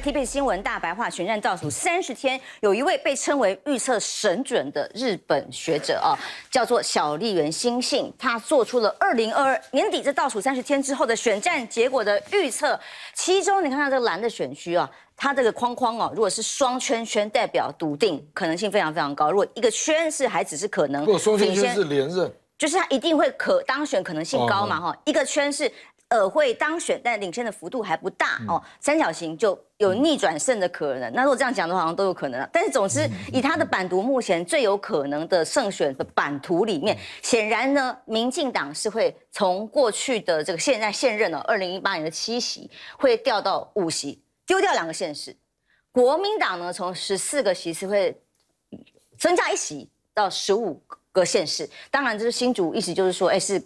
T P 新闻大白话，选战倒数三十天，有一位被称为预测神准的日本学者啊，叫做小笠原新信，他做出了二零二二年底这倒数三十天之后的选战结果的预测。其中，你看他这个蓝的选区啊，它这个框框哦，如果是双圈圈，代表笃定，可能性非常非常高；如果一个圈是，还只是可能。不，双圈圈是连任，就是他一定会可当选，可能性高嘛？哈，一个圈是。呃会当选，但领先的幅度还不大哦。三角形就有逆转胜的可能。那如果这样讲的话，好像都有可能了。但是总之，以他的版图目前最有可能的胜选的版图里面，显然呢，民进党是会从过去的这个现在现任的二零一八年的七席，会掉到五席，丢掉两个县市。国民党呢，从十四个席次会增加一席到十五个县市。当然，这是新竹，意思就是说，哎，是。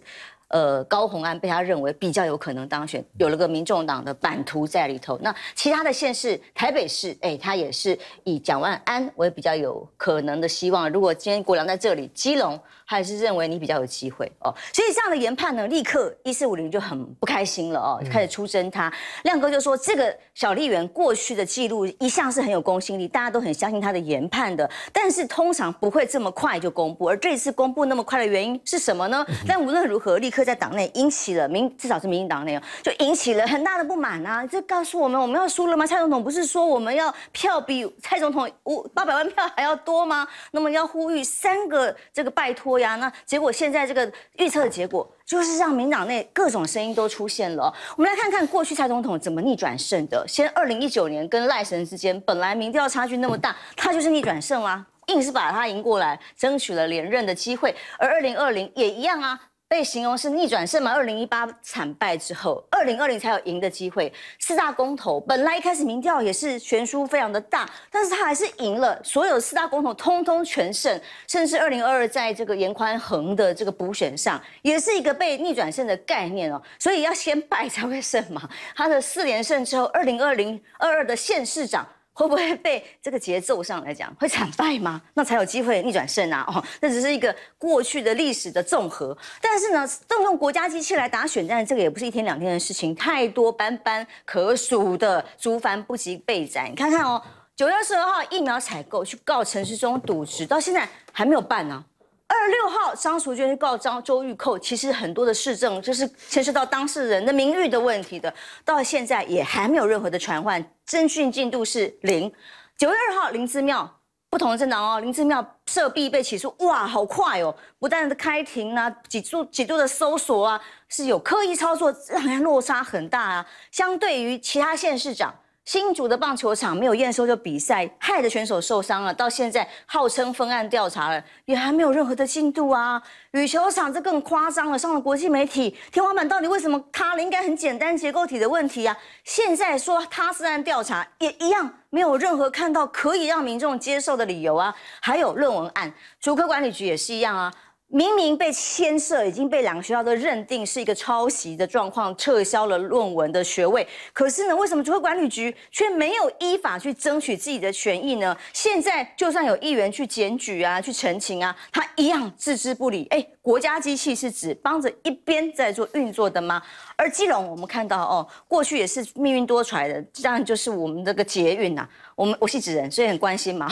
呃，高虹安被他认为比较有可能当选，有了个民众党的版图在里头。那其他的县市、台北市，哎，他也是以蒋万安为比较有可能的希望。如果今天国梁在这里，基隆。还是认为你比较有机会哦，所以这样的研判呢，立刻一四五零就很不开心了哦，就开始出征他亮哥就说这个小丽媛过去的记录一向是很有公信力，大家都很相信他的研判的，但是通常不会这么快就公布，而这次公布那么快的原因是什么呢？但无论如何，立刻在党内引起了民至少是民进党内就引起了很大的不满啊！这告诉我们我们要输了吗？蔡总统不是说我们要票比蔡总统五八百万票还要多吗？那么要呼吁三个这个拜托。呀，那结果现在这个预测的结果，就是让民党内各种声音都出现了。我们来看看过去蔡总统怎么逆转胜的。先二零一九年跟赖神之间，本来民调差距那么大，他就是逆转胜啦，硬是把他赢过来，争取了连任的机会。而二零二零也一样啊。被形容是逆转胜嘛？二零一八惨败之后，二零二零才有赢的机会。四大公投本来一开始民调也是悬殊非常的大，但是他还是赢了，所有四大公投通通全胜，甚至二零二二在这个严宽衡的这个补选上，也是一个被逆转胜的概念哦。所以要先败才会胜嘛。他的四连胜之后，二零二零二二的县市长。会不会被这个节奏上来讲 会惨败吗？那才有机会逆转胜啊！哦，那只是一个过去的历史的综合。但是呢，动用国家机器来打选战，这个也不是一天两天的事情。太多斑斑可数的竹凡不及备宰，你看看哦，九月十二号疫苗采购去告陈市中渎职，到现在还没有办呢。二十六号，张淑娟告张周玉蔻，其实很多的市政就是牵涉到当事人的名誉的问题的，到现在也还没有任何的传唤，侦讯进度是零。九月二号，林智妙不同的政党哦，林智妙设币被起诉，哇，好快哦，不断的开庭啊，几度几度的搜索啊，是有刻意操作，让人落差很大啊，相对于其他县市长。新竹的棒球场没有验收就比赛，害的选手受伤了，到现在号称分案调查了，也还没有任何的进度啊！羽球场这更夸张了，上了国际媒体，天花板到底为什么塌了？应该很简单结构体的问题啊，现在说塌是案调查也一样，没有任何看到可以让民众接受的理由啊！还有论文案，主科管理局也是一样啊。明明被牵涉，已经被两个学校都认定是一个抄袭的状况，撤销了论文的学位。可是呢，为什么主管理局却没有依法去争取自己的权益呢？现在就算有议员去检举啊，去澄清啊，他一样置之不理。哎，国家机器是指帮着一边在做运作的吗？而基隆，我们看到哦，过去也是命运多舛的，当然就是我们这个捷运呐。我们我是指人，所以很关心嘛。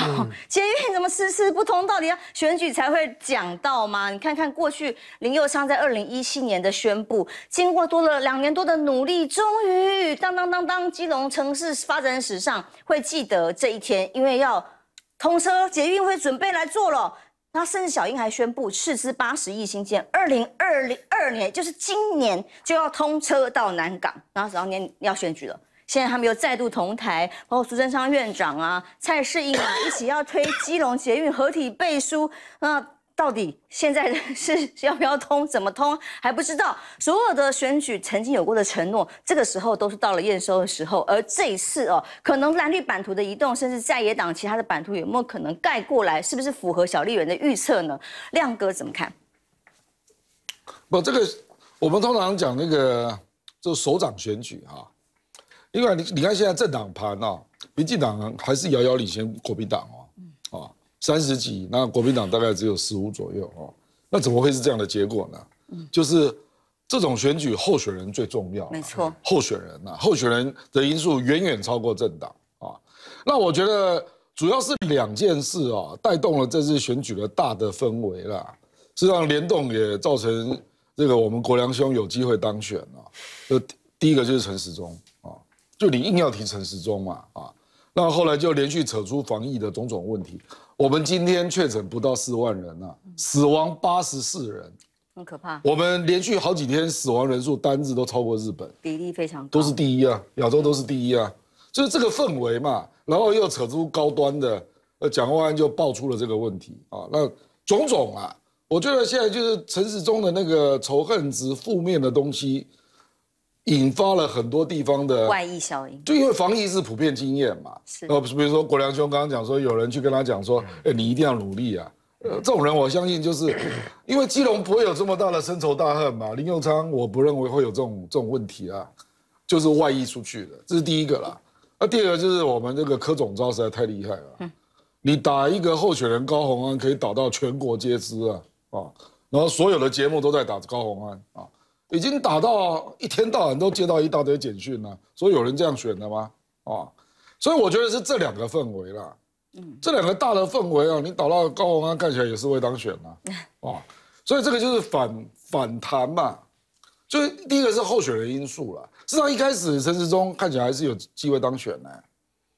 捷运 怎么事事不通到底要选举才会讲到吗？你看看过去林佑昌在二零一七年的宣布，经过多了两年多的努力，终于当当当当，基隆城市发展史上会记得这一天，因为要通车，捷运会准备来做了。那甚至小英还宣布斥资八十亿兴建，二零二零二年就是今年就要通车到南港，然后然到年要选举了。现在他们又再度同台，包括苏贞昌院长啊、蔡适应啊，一起要推基隆捷运合体背书。那到底现在是要不要通，怎么通还不知道。所有的选举曾经有过的承诺，这个时候都是到了验收的时候。而这一次哦，可能蓝绿版图的移动，甚至在野党其他的版图有没有可能盖过来，是不是符合小丽人的预测呢？亮哥怎么看？不，这个我们通常讲那个就是首长选举哈。另外，你你看现在政党盘啊，民进党还是遥遥领先国民党哦，啊，三十几，那国民党大概只有十五左右哦，那怎么会是这样的结果呢？就是这种选举候选人最重要，没错，候选人呐，候选人的因素远远超过政党啊。那我觉得主要是两件事啊，带动了这次选举的大的氛围啦。实际上联动也造成这个我们国梁兄有机会当选了。就第一个就是陈时中。就你硬要提陈时中嘛啊，那后来就连续扯出防疫的种种问题。我们今天确诊不到四万人啊，死亡八十四人，很可怕。我们连续好几天死亡人数单日都超过日本，比例非常高，都是第一啊，亚洲都是第一啊。就是这个氛围嘛，然后又扯出高端的，蒋万安就爆出了这个问题啊，那种种啊，我觉得现在就是陈时中的那个仇恨值、负面的东西。引发了很多地方的外溢效应，就因为防疫是普遍经验嘛。是呃，比如说国良兄刚刚讲说，有人去跟他讲说，哎，你一定要努力啊。呃，这种人我相信就是，因为基隆不会有这么大的深仇大恨嘛。林永昌，我不认为会有这种这种问题啊，就是外溢出去的，这是第一个啦。那第二个就是我们这个柯总招实在太厉害了，你打一个候选人高红安可以打到全国皆知啊啊，然后所有的节目都在打高红安啊。已经打到一天到晚都接到一大堆简讯了，以有人这样选的吗？啊，所以我觉得是这两个氛围啦，嗯，这两个大的氛围啊，你打到高雄安看起来也是会当选嘛，啊，所以这个就是反反弹嘛，就是第一个是候选人因素了，事实上一开始陈时中看起来还是有机会当选呢，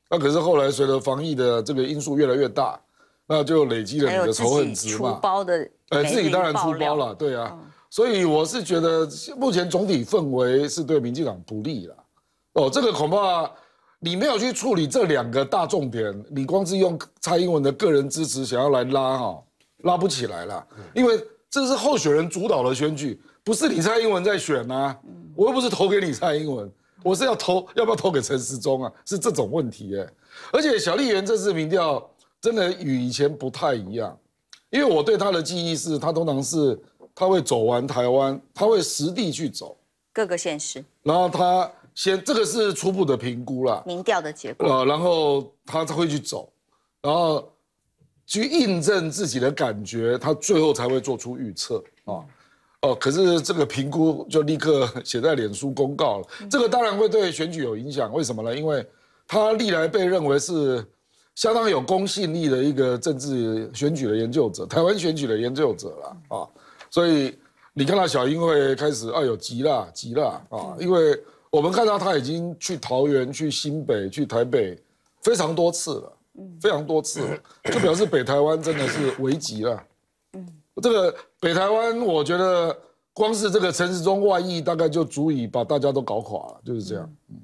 那可是后来随着防疫的这个因素越来越大，那就累积了你的仇恨值嘛，包的，哎，自己当然出包了，对啊。所以我是觉得，目前总体氛围是对民进党不利啦。哦，这个恐怕你没有去处理这两个大重点，你光是用蔡英文的个人支持想要来拉哈，拉不起来了。因为这是候选人主导的选举，不是你蔡英文在选呐。我又不是投给你蔡英文，我是要投要不要投给陈时中啊？是这种问题耶。而且小丽媛这次民调真的与以前不太一样，因为我对他的记忆是他通常是。他会走完台湾，他会实地去走各个县市，然后他先这个是初步的评估了，民调的结果，呃，然后他会去走，然后去印证自己的感觉，他最后才会做出预测啊，哦，可是这个评估就立刻写在脸书公告了，这个当然会对选举有影响，为什么呢？因为他历来被认为是相当有公信力的一个政治选举的研究者，台湾选举的研究者了啊。所以你看到小英会开始，哎呦急了，急了啊！因为我们看到他已经去桃园、去新北、去台北，非常多次了，非常多次，就表示北台湾真的是危急了，嗯，这个北台湾，我觉得光是这个城市中外溢，大概就足以把大家都搞垮了，就是这样。嗯，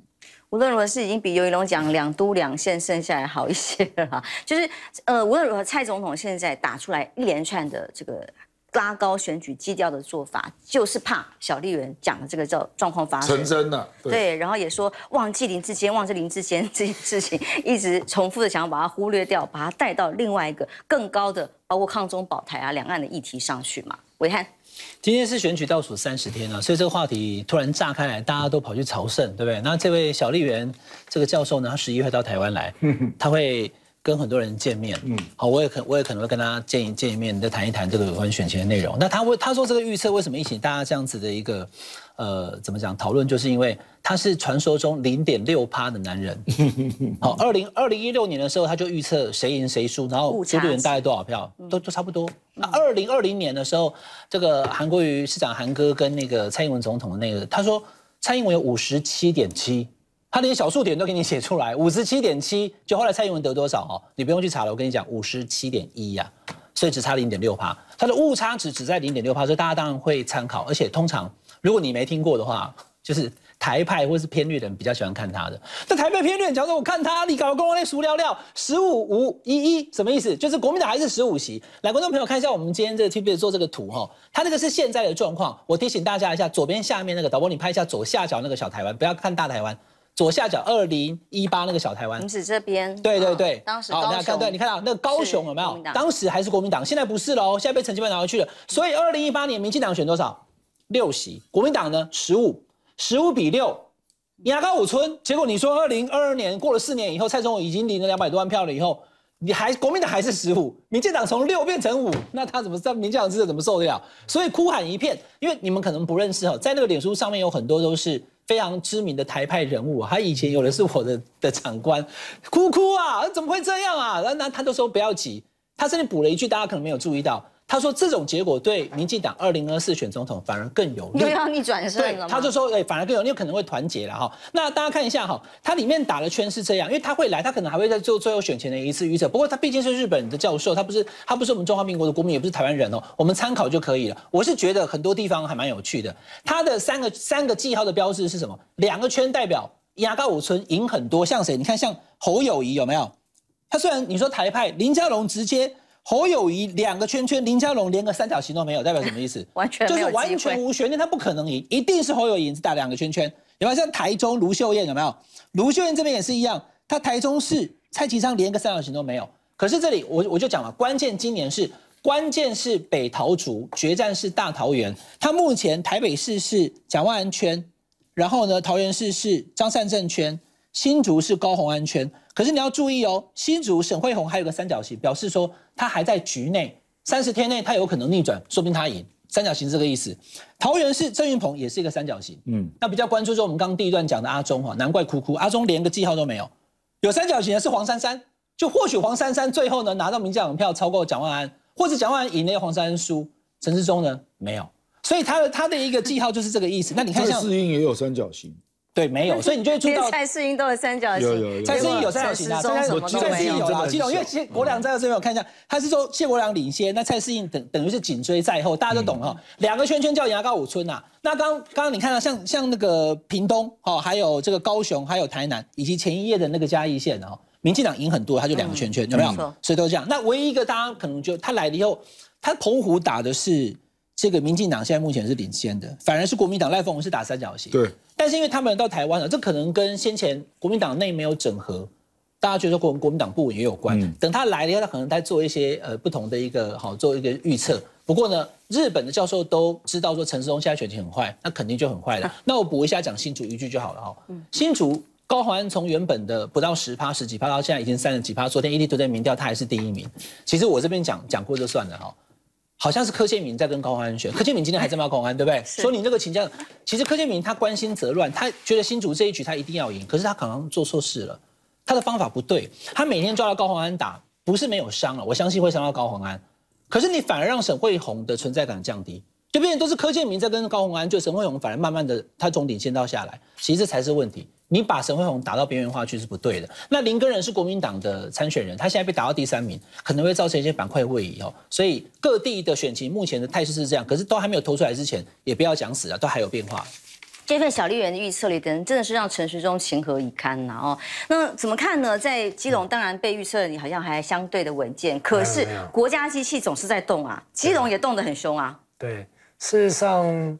无论如何是已经比尤一龙讲两都两县剩下来好一些了，就是呃，无论如何蔡总统现在打出来一连串的这个。拉高选举基调的做法，就是怕小丽媛讲的这个叫状况发生成真了。对，然后也说忘记林志坚，忘记林志坚这件事情，一直重复的想要把它忽略掉，把它带到另外一个更高的，包括抗中保台啊、两岸的议题上去嘛。我汉，今天是选举倒数三十天了，所以这个话题突然炸开来，大家都跑去朝圣，对不对？那这位小丽媛这个教授呢，他十一会到台湾来，他会。跟很多人见面，嗯，好，我也可我也可能会跟他见一见一面，再谈一谈这个有关选情的内容。那他为他说这个预测为什么引起大家这样子的一个，呃，怎么讲讨论？就是因为他是传说中零点六趴的男人。好，二零二零一六年的时候，他就预测谁赢谁输，然后几率大概多少票，都都差不多。那二零二零年的时候，这个韩国瑜市长韩哥跟那个蔡英文总统的那个，他说蔡英文有五十七点七。他连小数点都给你写出来，五十七点七。就后来蔡英文得多少哦？你不用去查了，我跟你讲，五十七点一呀。所以只差零点六趴，它的误差值只在零点六趴，所以大家当然会参考。而且通常如果你没听过的话，就是台派或是偏绿的人比较喜欢看他的。那台派偏绿人讲说，我看他，你搞个公那熟料，寥十五五一一，什么意思？就是国民党还是十五席。来，观众朋友看一下我们今天这个 T V B 做这个图哈，它这个是现在的状况。我提醒大家一下，左边下面那个导播，你拍一下左下角那个小台湾，不要看大台湾。左下角二零一八那个小台湾，我们指这边。对对对，当时好，那看对，你看到那高雄有没有？当时还是国民党，现在不是喽，现在被陈建文拿回去了。所以二零一八年民进党选多少？六席，国民党呢十五，十五比六，你拉高五村，结果你说二零二二年过了四年以后，蔡总统已经领了两百多万票了以后，你还国民党还是十五，民进党从六变成五，那他怎么在民进党支持怎么受得了？所以哭喊一片，因为你们可能不认识哦，在那个脸书上面有很多都是。非常知名的台派人物，他以前有的是我的的长官，哭哭啊，怎么会这样啊？那那他就说不要急，他甚至补了一句，大家可能没有注意到。他说：“这种结果对民进党二零二四选总统反而更有利，又要逆转胜了。”他就说：“哎，反而更有利，有可能会团结了哈。”那大家看一下哈，它里面打的圈是这样，因为他会来，他可能还会在做最后选前的一次预测。不过他毕竟是日本的教授，他不是他不是我们中华民国的国民，也不是台湾人哦，我们参考就可以了。我是觉得很多地方还蛮有趣的。他的三个三个记号的标志是什么？两个圈代表牙膏武村赢很多，像谁？你看像侯友谊有没有？他虽然你说台派林佳龙直接。侯友谊两个圈圈，林佳龙连个三角形都没有，代表什么意思？完全就是完全无悬念，他不可能赢，一定是侯友谊打两个圈圈。有没有像台中卢秀燕？有没有？卢秀燕这边也是一样，他台中市蔡其昌连个三角形都没有。可是这里我我就讲了，关键今年是关键，是北桃竹决战是大桃园。他目前台北市是蒋万安圈，然后呢，桃园市是张善政圈，新竹是高虹安圈。可是你要注意哦，新竹沈惠虹还有个三角形，表示说他还在局内，三十天内他有可能逆转，说明他赢。三角形是这个意思。桃园市郑运鹏也是一个三角形，嗯，那比较关注就是我们刚刚第一段讲的阿中哈，难怪哭哭，阿中连个记号都没有。有三角形的是黄珊珊，就或许黄珊珊最后呢拿到民进党票超过蒋万安，或者蒋万安赢，了黄珊珊输。陈志忠呢没有，所以他的他的一个记号就是这个意思。那你看，蔡适应也有三角形。对，没有，所以你就会出到 蔡世英都有三角形，有，蔡世英有三角形啊，蔡世英有隆，因为实国良在这边，我看一下，他是说谢国梁领先，那蔡世英等等于是紧椎在后，大家都懂哈，两个圈圈叫牙膏五村呐。那刚刚刚你看到像像那个屏东哦，还有这个高雄，还有台南，以及前一夜的那个嘉义县哦，民进党赢很多，他就两个圈圈，有没有？所以都这样。那唯一一个大家可能就他来了以后，他澎湖打的是。这个民进党现在目前是领先的，反而是国民党赖凤是打三角形。对，但是因为他们到台湾了，这可能跟先前国民党内没有整合，大家觉得国国民党不稳也有关。等他来了，以他可能在做一些呃不同的一个好做一个预测。不过呢，日本的教授都知道说陈忠现在选情很坏，那肯定就很坏了。那我补一下讲新竹一句就好了哈。新竹高宏安从原本的不到十趴、十几趴，到现在已经三十几趴。昨天 e t 都在 d 民调他还是第一名。其实我这边讲讲过就算了哈。好像是柯建明在跟高洪安选，柯建明今天还在骂高洪安，对不对？说你那个请假，其实柯建明他关心则乱，他觉得新竹这一局他一定要赢，可是他可能做错事了，他的方法不对，他每天抓到高洪安打，不是没有伤了，我相信会伤到高洪安，可是你反而让沈惠宏的存在感降低，就变成都是柯建明在跟高洪安，就沈惠宏反而慢慢的他从领先到下来，其实这才是问题。你把沈惠宏打到边缘化去是不对的。那林根人是国民党的参选人，他现在被打到第三名，可能会造成一些板块位移哦。所以各地的选情目前的态势是这样，可是都还没有投出来之前，也不要讲死了，都还有变化。这份小丽人的预测里，等真的是让陈时中情何以堪呐哦。那怎么看呢？在基隆，当然被预测你好像还相对的稳健，可是国家机器总是在动啊，基隆也动得很凶啊。对，事实上。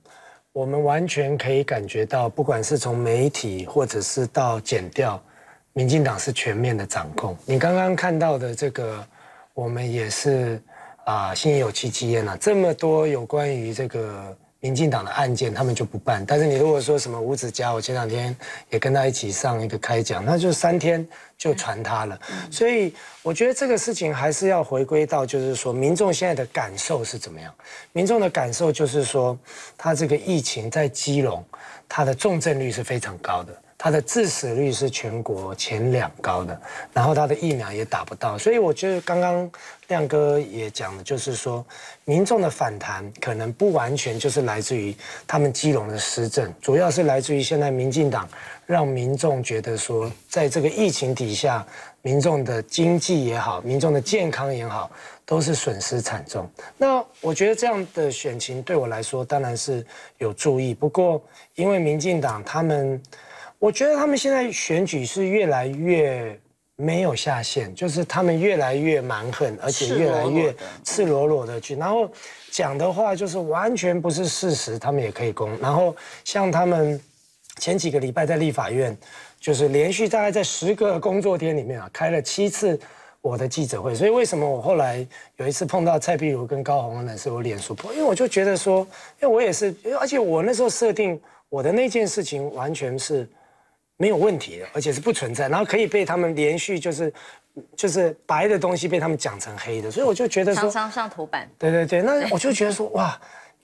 我们完全可以感觉到，不管是从媒体，或者是到剪掉，民进党是全面的掌控。你刚刚看到的这个，我们也是啊，新有戚戚焉呐，这么多有关于这个。民进党的案件，他们就不办。但是你如果说什么五子嘉，我前两天也跟他一起上一个开讲，那就三天就传他了。所以我觉得这个事情还是要回归到，就是说民众现在的感受是怎么样？民众的感受就是说，他这个疫情在基隆，他的重症率是非常高的。它的致死率是全国前两高的，然后它的疫苗也打不到，所以我觉得刚刚亮哥也讲的就是说民众的反弹可能不完全就是来自于他们基隆的施政，主要是来自于现在民进党让民众觉得说，在这个疫情底下，民众的经济也好，民众的健康也好，都是损失惨重。那我觉得这样的选情对我来说当然是有注意，不过因为民进党他们。我觉得他们现在选举是越来越没有下限，就是他们越来越蛮横，而且越来越赤裸裸的去，然后讲的话就是完全不是事实，他们也可以攻。然后像他们前几个礼拜在立法院，就是连续大概在十个工作天里面啊，开了七次我的记者会。所以为什么我后来有一次碰到蔡碧如跟高虹安的时候，我脸书破，因为我就觉得说，因为我也是，而且我那时候设定我的那件事情完全是。没有问题的，而且是不存在，然后可以被他们连续就是，就是白的东西被他们讲成黑的，所以我就觉得常常上头版，对对对，那我就觉得说哇，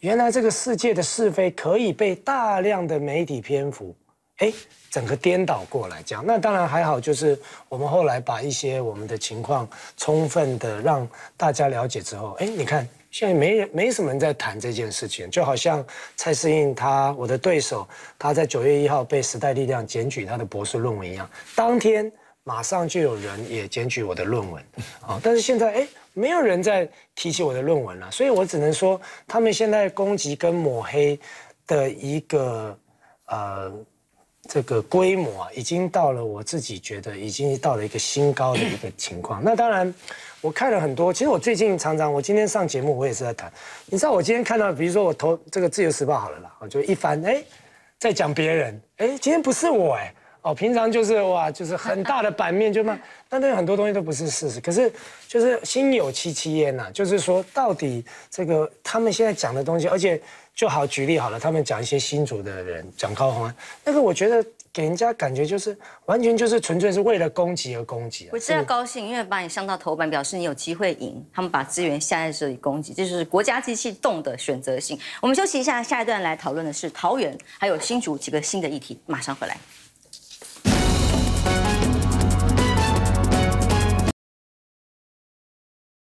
原来这个世界的是非可以被大量的媒体篇幅，哎，整个颠倒过来讲，那当然还好，就是我们后来把一些我们的情况充分的让大家了解之后，哎，你看。现在没人，没什么人在谈这件事情，就好像蔡适应他我的对手，他在九月一号被时代力量检举他的博士论文一样，当天马上就有人也检举我的论文啊，但是现在哎，没有人在提起我的论文了，所以我只能说，他们现在攻击跟抹黑的一个呃。这个规模啊，已经到了我自己觉得已经到了一个新高的一个情况。那当然，我看了很多。其实我最近常常，我今天上节目，我也是在谈。你知道，我今天看到，比如说我投这个《自由时报》好了啦，我就一翻，哎，在讲别人，哎，今天不是我，哎。哦，平常就是哇，就是很大的版面，就那，但那很多东西都不是事实。可是就是心有戚戚焉呐，就是说到底这个他们现在讲的东西，而且就好举例好了，他们讲一些新竹的人讲高虹啊，那个我觉得给人家感觉就是完全就是纯粹是为了攻击而攻击。我真的高兴，因为把你上到头版，表示你有机会赢。他们把资源下在这里攻击，就是国家机器动的选择性。我们休息一下，下一段来讨论的是桃园还有新竹几个新的议题，马上回来。